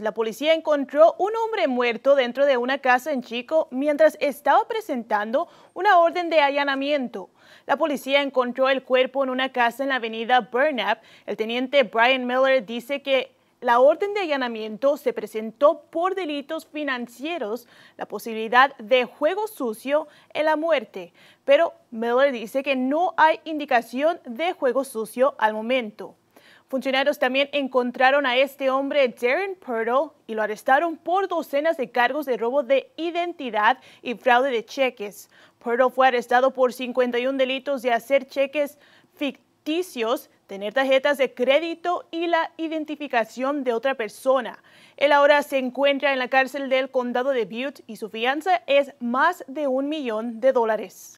La policía encontró un hombre muerto dentro de una casa en Chico mientras estaba presentando una orden de allanamiento. La policía encontró el cuerpo en una casa en la avenida Burnap. El teniente Brian Miller dice que la orden de allanamiento se presentó por delitos financieros, la posibilidad de juego sucio en la muerte, pero Miller dice que no hay indicación de juego sucio al momento. Funcionarios también encontraron a este hombre, Darren Pearl, y lo arrestaron por docenas de cargos de robo de identidad y fraude de cheques. Pearl fue arrestado por 51 delitos de hacer cheques ficticios, tener tarjetas de crédito y la identificación de otra persona. Él ahora se encuentra en la cárcel del condado de Butte y su fianza es más de un millón de dólares.